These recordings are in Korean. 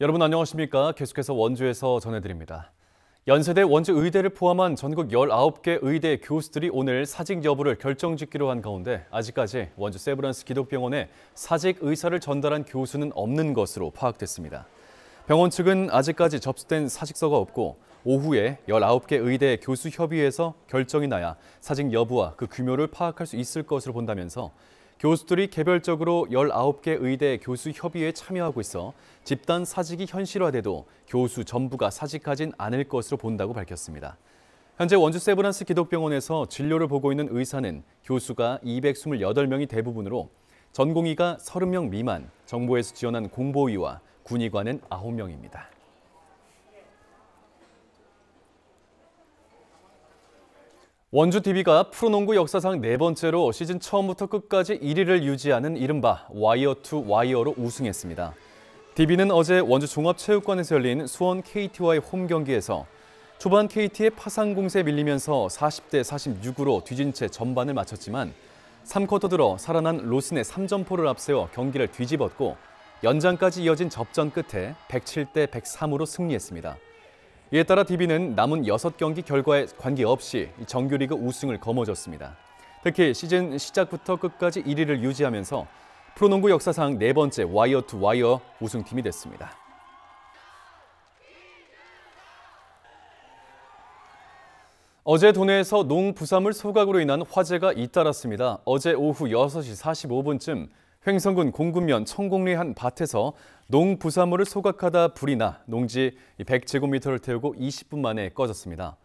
여러분 안녕하십니까? 계속해서 원주에서 전해드립니다. 연세대 원주의대를 포함한 전국 19개 의대 교수들이 오늘 사직 여부를 결정짓기로 한 가운데 아직까지 원주 세브란스 기독병원에 사직 의사를 전달한 교수는 없는 것으로 파악됐습니다. 병원 측은 아직까지 접수된 사직서가 없고 오후에 19개 의대 교수 협의회에서 결정이 나야 사직 여부와 그 규모를 파악할 수 있을 것으로 본다면서 교수들이 개별적으로 19개 의대 교수 협의회에 참여하고 있어 집단 사직이 현실화돼도 교수 전부가 사직하진 않을 것으로 본다고 밝혔습니다. 현재 원주 세브란스 기독병원에서 진료를 보고 있는 의사는 교수가 228명이 대부분으로 전공의가 30명 미만, 정부에서 지원한 공보위와 군의관은 9명입니다. 원주TV가 프로농구 역사상 네 번째로 시즌 처음부터 끝까지 1위를 유지하는 이른바 와이어 투 와이어로 우승했습니다. DB는 어제 원주 종합체육관에서 열린 수원 KT와의 홈 경기에서 초반 KT의 파상 공세 밀리면서 40대 46으로 뒤진 채 전반을 마쳤지만 3쿼터 들어 살아난 로슨의 3점포를 앞세워 경기를 뒤집었고 연장까지 이어진 접전 끝에 107대 103으로 승리했습니다. 이에 따라 DB는 남은 6경기 결과에 관계없이 정규리그 우승을 거머졌습니다. 특히 시즌 시작부터 끝까지 1위를 유지하면서 프로농구 역사상 네 번째 와이어 투 와이어 우승팀이 됐습니다. 어제 도내에서 농부산물 소각으로 인한 화재가 잇따랐습니다. 어제 오후 6시 45분쯤 횡성군 공구면 청곡리 한 밭에서 농부산물을 소각하다 불이 나 농지 100제곱미터를 태우고 20분 만에 꺼졌습니다.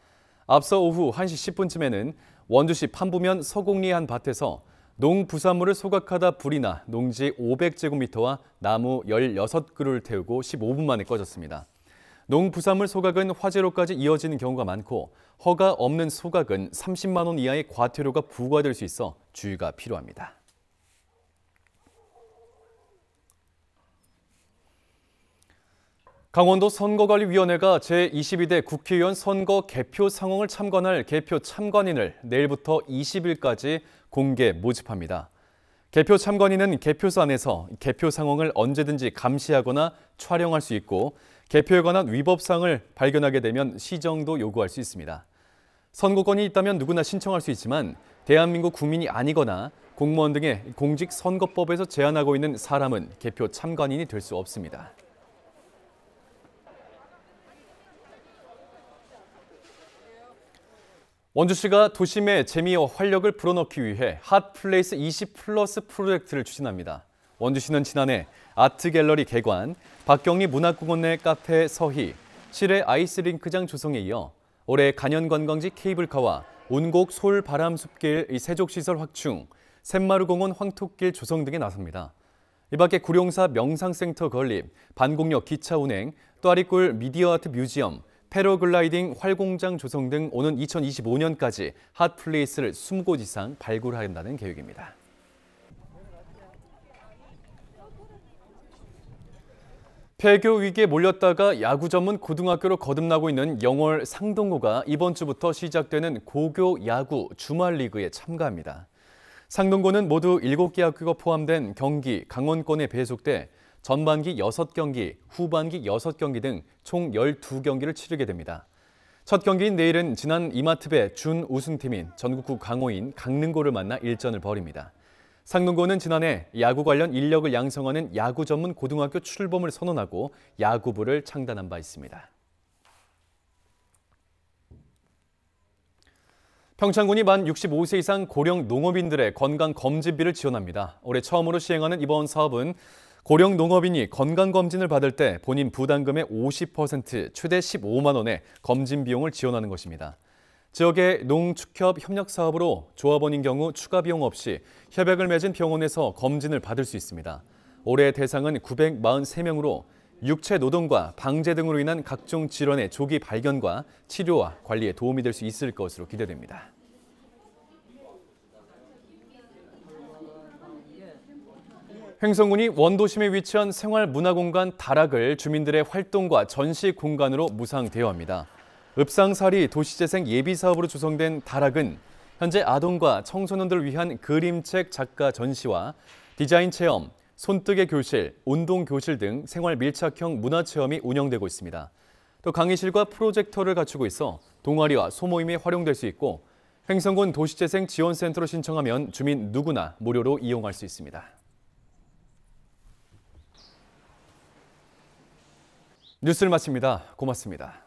앞서 오후 1시 10분쯤에는 원주시 판부면 서곡리 한 밭에서 농부사물을 소각하다 불이 나 농지 500제곱미터와 나무 16그루를 태우고 15분 만에 꺼졌습니다. 농부산물 소각은 화재로까지 이어지는 경우가 많고 허가 없는 소각은 30만 원 이하의 과태료가 부과될 수 있어 주의가 필요합니다. 강원도 선거관리위원회가 제22대 국회의원 선거 개표 상황을 참관할 개표 참관인을 내일부터 20일까지 공개 모집합니다. 개표 참관인은 개표소 안에서 개표 상황을 언제든지 감시하거나 촬영할 수 있고 개표에 관한 위법사을 발견하게 되면 시정도 요구할 수 있습니다. 선거권이 있다면 누구나 신청할 수 있지만 대한민국 국민이 아니거나 공무원 등의 공직선거법에서 제한하고 있는 사람은 개표 참관인이 될 수 없습니다. 원주시가 도심의 재미와 활력을 불어넣기 위해 핫플레이스 20 플러스 프로젝트를 추진합니다. 원주시는 지난해 아트 갤러리 개관, 박경리 문학공원 내 카페 서희, 실외 아이스링크장 조성에 이어 올해 간현관광지 케이블카와 온곡 서 바람숲길 세족시설 확충, 샘마루공원 황토길 조성 등에 나섭니다. 이 밖에 구룡사 명상센터 건립, 반곡역 기차 운행, 또아리골 미디어아트 뮤지엄, 패러글라이딩, 활공장 조성 등 오는 2025년까지 핫플레이스를 20곳 이상 발굴한다는 계획입니다. 폐교 위기에 몰렸다가 야구 전문 고등학교로 거듭나고 있는 영월 상동고가 이번 주부터 시작되는 고교 야구 주말 리그에 참가합니다. 상동고는 모두 7개 학교가 포함된 경기, 강원권에 배속돼 전반기 6경기, 후반기 6경기 등 총 12경기를 치르게 됩니다. 첫 경기인 내일은 지난 이마트배 준 우승팀인 전국구 강호인 강릉고를 만나 일전을 벌입니다. 상릉고는 지난해 야구 관련 인력을 양성하는 야구 전문 고등학교 출범을 선언하고 야구부를 창단한 바 있습니다. 평창군이 만 65세 이상 고령 농업인들의 건강 검진비를 지원합니다. 올해 처음으로 시행하는 이번 사업은 고령 농업인이 건강검진을 받을 때 본인 부담금의 50% 최대 15만 원의 검진 비용을 지원하는 것입니다. 지역의 농축협 협력 사업으로 조합원인 경우 추가 비용 없이 협약을 맺은 병원에서 검진을 받을 수 있습니다. 올해 대상은 943명으로 육체 노동과 방제 등으로 인한 각종 질환의 조기 발견과 치료와 관리에 도움이 될 수 있을 것으로 기대됩니다. 횡성군이 원도심에 위치한 생활문화공간 다락을 주민들의 활동과 전시 공간으로 무상 대여합니다. 읍상사리 도시재생 예비사업으로 조성된 다락은 현재 아동과 청소년들을 위한 그림책 작가 전시와 디자인 체험, 손뜨개 교실, 운동 교실 등 생활 밀착형 문화 체험이 운영되고 있습니다. 또 강의실과 프로젝터를 갖추고 있어 동아리와 소모임에 활용될 수 있고 횡성군 도시재생 지원센터로 신청하면 주민 누구나 무료로 이용할 수 있습니다. 뉴스를 마칩니다. 고맙습니다.